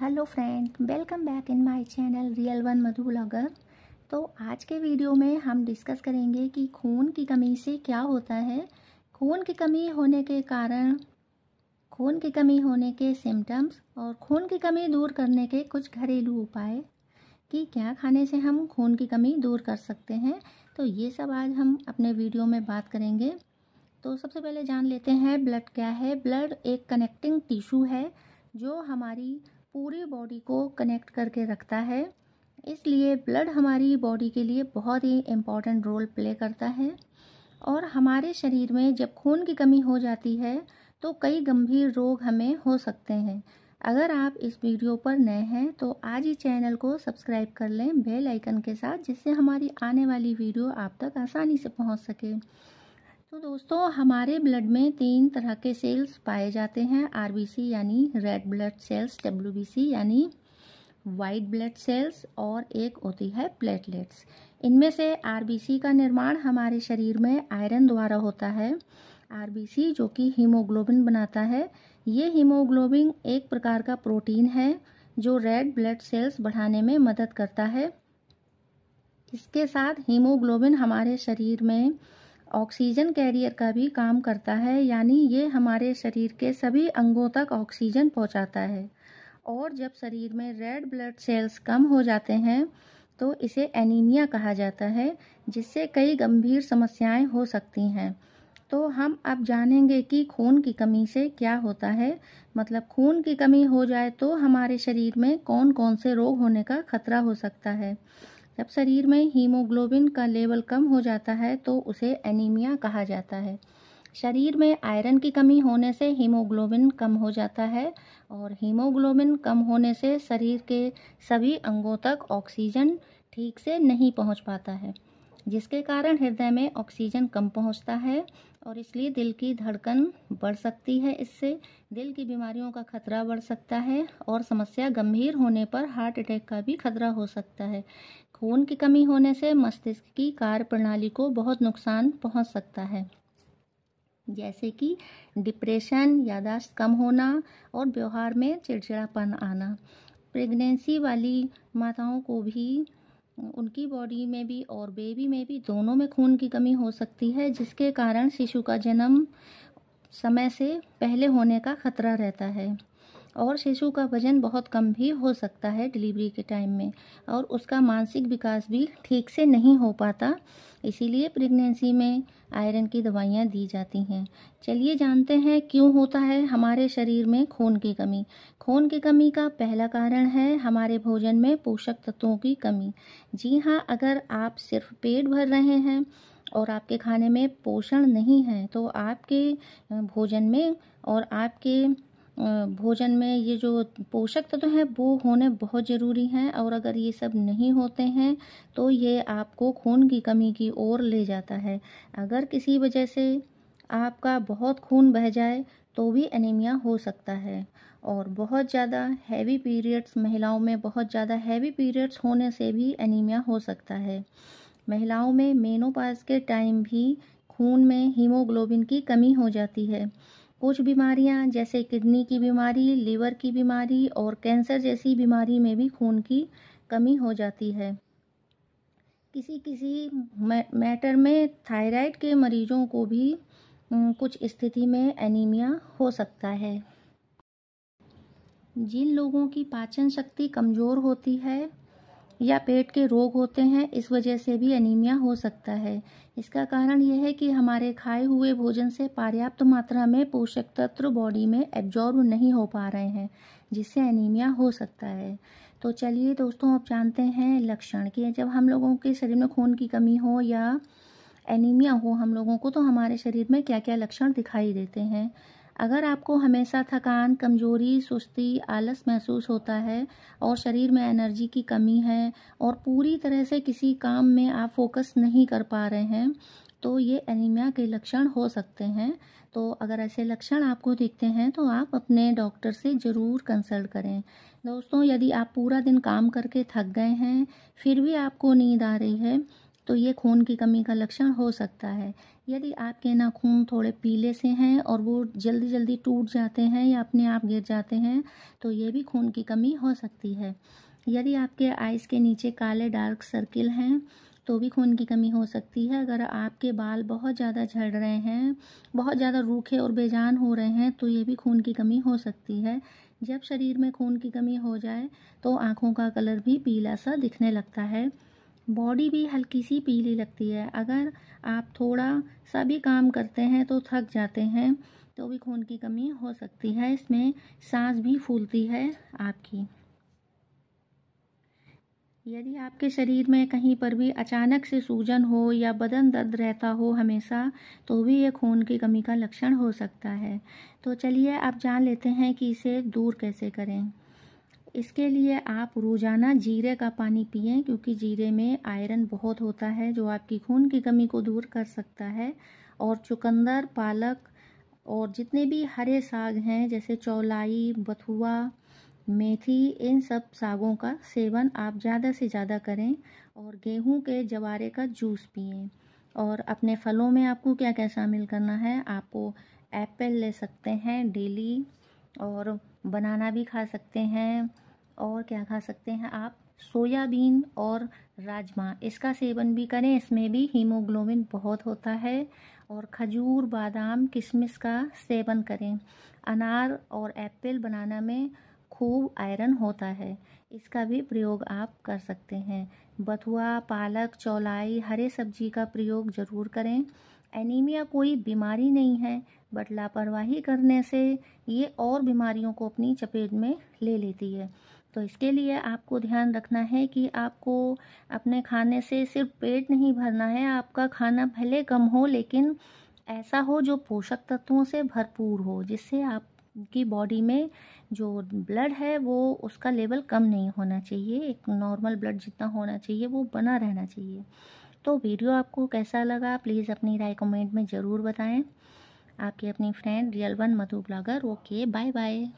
hello friend welcome back in my channel real one Madhu blogger तो आज के video में हम डिस्कस करेंगे कि खून की कमी से क्या होता है खून की कमी होने के कारण खून की कमी होने के सिम्टम्स और खून की कमी दूर करने के कुछ घरेलू उपाय कि क्या खाने से हम खून की कमी दूर कर सकते हैं तो ये सब आज हम अपने वीडियो में बात करेंगे तो सबसे पहले जान लेते हैं ब्लड क्या है ब्लड एक कनेक्टिंग टिश्यू है जो हमारी पूरे बॉडी को कनेक्ट करके रखता है इसलिए ब्लड हमारी बॉडी के लिए बहुत ही इम्पॉर्टेंट रोल प्ले करता है और हमारे शरीर में जब खून की कमी हो जाती है तो कई गंभीर रोग हमें हो सकते हैं अगर आप इस वीडियो पर नए हैं तो आज ही चैनल को सब्सक्राइब कर लें बेल आइकन के साथ जिससे हमारी आने वाली वीडियो आप तक आसानी से पहुंच सके तो दोस्तों हमारे ब्लड में तीन तरह के सेल्स पाए जाते हैं आरबीसी यानी रेड ब्लड सेल्स डब्ल्यूबीसी यानी वाइट ब्लड सेल्स और एक होती है प्लेटलेट्स इनमें से आरबीसी का निर्माण हमारे शरीर में आयरन द्वारा होता है आरबीसी जो कि हीमोग्लोबिन बनाता है ये हीमोग्लोबिन एक प्रकार का प्रोटीन है जो रेड ब्लड सेल्स बढ़ाने में मदद करता है इसके साथ हीमोग्लोबिन हमारे शरीर में ऑक्सीजन कैरियर का भी काम करता है यानी ये हमारे शरीर के सभी अंगों तक ऑक्सीजन पहुंचाता है और जब शरीर में रेड ब्लड सेल्स कम हो जाते हैं तो इसे एनीमिया कहा जाता है जिससे कई गंभीर समस्याएं हो सकती हैं तो हम अब जानेंगे कि खून की कमी से क्या होता है मतलब खून की कमी हो जाए तो हमारे शरीर में कौन कौन से रोग होने का खतरा हो सकता है जब शरीर में हीमोग्लोबिन का लेवल कम हो जाता है तो उसे एनीमिया कहा जाता है शरीर में आयरन की कमी होने से हीमोग्लोबिन कम हो जाता है और हीमोग्लोबिन कम होने से शरीर के सभी अंगों तक ऑक्सीजन ठीक से नहीं पहुंच पाता है जिसके कारण हृदय में ऑक्सीजन कम पहुंचता है और इसलिए दिल की धड़कन बढ़ सकती है इससे दिल की बीमारियों का खतरा बढ़ सकता है और समस्या गंभीर होने पर हार्ट अटैक का भी खतरा हो सकता है खून की कमी होने से मस्तिष्क की कार्य प्रणाली को बहुत नुकसान पहुंच सकता है जैसे कि डिप्रेशन यादाश्त कम होना और व्यवहार में चिड़चिड़ापन आना प्रेगनेंसी वाली माताओं को भी उनकी बॉडी में भी और बेबी में भी दोनों में खून की कमी हो सकती है जिसके कारण शिशु का जन्म समय से पहले होने का खतरा रहता है और शिशु का वजन बहुत कम भी हो सकता है डिलीवरी के टाइम में और उसका मानसिक विकास भी ठीक से नहीं हो पाता इसीलिए प्रेगनेंसी में आयरन की दवाइयाँ दी जाती हैं चलिए जानते हैं क्यों होता है हमारे शरीर में खून की कमी खून की कमी का पहला कारण है हमारे भोजन में पोषक तत्वों की कमी जी हाँ अगर आप सिर्फ पेट भर रहे हैं और आपके खाने में पोषण नहीं है तो आपके भोजन में और आपके भोजन में ये जो पोषक तत्व तो हैं वो होने बहुत ज़रूरी हैं और अगर ये सब नहीं होते हैं तो ये आपको खून की कमी की ओर ले जाता है अगर किसी वजह से आपका बहुत खून बह जाए तो भी एनीमिया हो सकता है और बहुत ज़्यादा हैवी पीरियड्स महिलाओं में बहुत ज़्यादा हैवी पीरियड्स होने से भी एनीमिया हो सकता है महिलाओं में मेनोपाज के टाइम भी खून में हीमोग्लोबिन की कमी हो जाती है कुछ बीमारियां जैसे किडनी की बीमारी लीवर की बीमारी और कैंसर जैसी बीमारी में भी खून की कमी हो जाती है किसी किसी मैटर में थायराइड के मरीजों को भी कुछ स्थिति में एनीमिया हो सकता है जिन लोगों की पाचन शक्ति कमज़ोर होती है या पेट के रोग होते हैं इस वजह से भी एनीमिया हो सकता है इसका कारण यह है कि हमारे खाए हुए भोजन से पर्याप्त मात्रा में पोषक तत्व बॉडी में एब्जॉर्ब नहीं हो पा रहे हैं जिससे एनीमिया हो सकता है तो चलिए दोस्तों आप जानते हैं लक्षण कि जब हम लोगों के शरीर में खून की कमी हो या एनीमिया हो हम लोगों को तो हमारे शरीर में क्या क्या लक्षण दिखाई देते हैं अगर आपको हमेशा थकान कमजोरी सुस्ती आलस महसूस होता है और शरीर में एनर्जी की कमी है और पूरी तरह से किसी काम में आप फोकस नहीं कर पा रहे हैं तो ये एनीमिया के लक्षण हो सकते हैं तो अगर ऐसे लक्षण आपको दिखते हैं तो आप अपने डॉक्टर से ज़रूर कंसल्ट करें दोस्तों यदि आप पूरा दिन काम करके थक गए हैं फिर भी आपको नींद आ रही है तो ये खून की कमी का लक्षण हो सकता है यदि आपके नाखून थोड़े पीले से हैं और वो जल्दी जल्दी टूट जाते हैं या अपने आप गिर जाते हैं तो ये भी खून की कमी हो सकती है यदि आपके आइस के नीचे काले डार्क सर्किल हैं तो भी खून की कमी हो सकती है अगर आपके बाल बहुत ज़्यादा झड़ रहे हैं बहुत ज़्यादा रूखे और बेजान हो रहे हैं तो ये भी खून की कमी हो सकती है जब शरीर में खून की कमी हो जाए तो आँखों का कलर भी पीला सा दिखने लगता है बॉडी भी हल्की सी पीली लगती है अगर आप थोड़ा सा भी काम करते हैं तो थक जाते हैं तो भी खून की कमी हो सकती है इसमें सांस भी फूलती है आपकी यदि आपके शरीर में कहीं पर भी अचानक से सूजन हो या बदन दर्द रहता हो हमेशा तो भी ये खून की कमी का लक्षण हो सकता है तो चलिए आप जान लेते हैं कि इसे दूर कैसे करें इसके लिए आप रोज़ाना जीरे का पानी पिए क्योंकि जीरे में आयरन बहुत होता है जो आपकी खून की कमी को दूर कर सकता है और चुकंदर पालक और जितने भी हरे साग हैं जैसे चौलाई बथुआ मेथी इन सब सागों का सेवन आप ज़्यादा से ज़्यादा करें और गेहूं के जवारे का जूस पिएं और अपने फलों में आपको क्या क्या शामिल करना है आपको एप्पल ले सकते हैं डेली और बनाना भी खा सकते हैं और क्या खा सकते हैं आप सोयाबीन और राजमा इसका सेवन भी करें इसमें भी हीमोग्लोबिन बहुत होता है और खजूर बादाम किशमिश का सेवन करें अनार और एप्पल बनाना में खूब आयरन होता है इसका भी प्रयोग आप कर सकते हैं बथुआ पालक चौलाई हरे सब्जी का प्रयोग ज़रूर करें एनीमिया कोई बीमारी नहीं है बट लापरवाही करने से ये और बीमारियों को अपनी चपेट में ले लेती है तो इसके लिए आपको ध्यान रखना है कि आपको अपने खाने से सिर्फ पेट नहीं भरना है आपका खाना भले कम हो लेकिन ऐसा हो जो पोषक तत्वों से भरपूर हो जिससे आपकी बॉडी में जो ब्लड है वो उसका लेवल कम नहीं होना चाहिए एक नॉर्मल ब्लड जितना होना चाहिए वो बना रहना चाहिए तो वीडियो आपको कैसा लगा प्लीज़ अपनी राय कमेंट में ज़रूर बताएं आपकी अपनी friend real one Madhu blogger okay bye bye